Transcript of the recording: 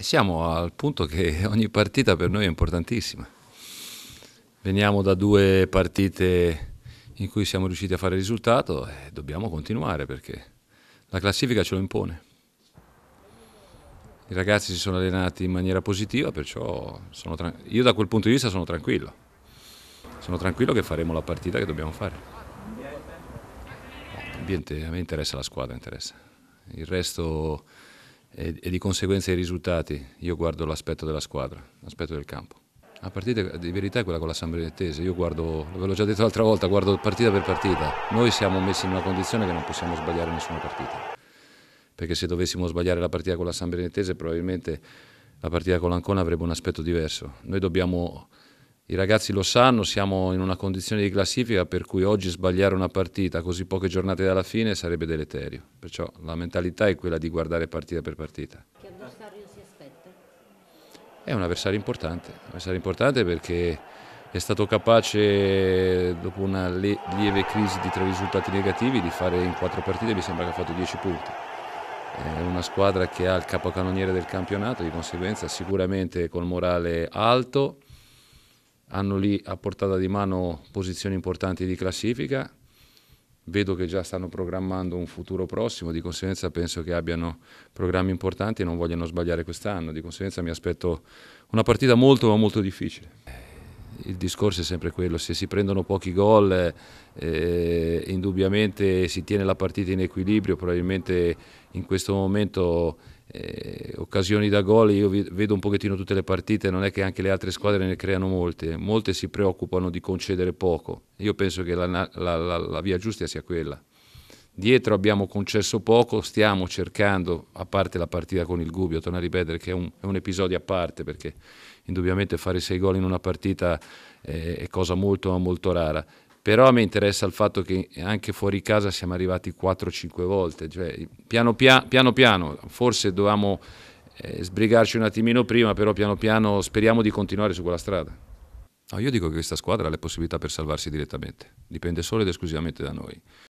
Siamo al punto che ogni partita per noi è importantissima. Veniamo da due partite in cui siamo riusciti a fare risultato e dobbiamo continuare perché la classifica ce lo impone. I ragazzi si sono allenati in maniera positiva, perciò io da quel punto di vista sono tranquillo. Sono tranquillo che faremo la partita che dobbiamo fare. L'ambiente, a me interessa la squadra, interessa. Il resto e, e di conseguenza i risultati. Io guardo l'aspetto della squadra, l'aspetto del campo. La partita di verità è quella con la San Benedettese, io guardo, ve l'ho già detto l'altra volta, guardo partita per partita. Noi siamo messi in una condizione che non possiamo sbagliare nessuna partita, perché se dovessimo sbagliare la partita con la San Benedettese probabilmente la partita con l'Ancona avrebbe un aspetto diverso. Noi dobbiamo i ragazzi lo sanno, siamo in una condizione di classifica per cui oggi sbagliare una partita così poche giornate dalla fine sarebbe deleterio, perciò la mentalità è quella di guardare partita per partita. Che avversario si aspetta? È un avversario importante, un avversario importante perché è stato capace dopo una lieve crisi di tre risultati negativi di fare in quattro partite mi sembra che ha fatto dieci punti. È una squadra che ha il capocannoniere del campionato, di conseguenza sicuramente col morale alto hanno lì a portata di mano posizioni importanti di classifica, vedo che già stanno programmando un futuro prossimo, di conseguenza penso che abbiano programmi importanti e non vogliano sbagliare quest'anno, di conseguenza mi aspetto una partita molto ma molto difficile. Il discorso è sempre quello, se si prendono pochi gol eh, indubbiamente si tiene la partita in equilibrio, probabilmente in questo momento eh, occasioni da gol, io vedo un pochettino tutte le partite, non è che anche le altre squadre ne creano molte, molte si preoccupano di concedere poco, io penso che la, la, la, la via giusta sia quella. Dietro abbiamo concesso poco, stiamo cercando, a parte la partita con il Gubbio, torno a ripetere che è un, è un episodio a parte perché indubbiamente fare sei gol in una partita è, eh, è cosa molto molto rara, però mi interessa il fatto che anche fuori casa siamo arrivati 4-5 volte, cioè, piano, piano, piano, piano forse dovevamo eh, sbrigarci un attimino prima, però piano piano speriamo di continuare su quella strada. No, io dico che questa squadra ha le possibilità per salvarsi direttamente, dipende solo ed esclusivamente da noi.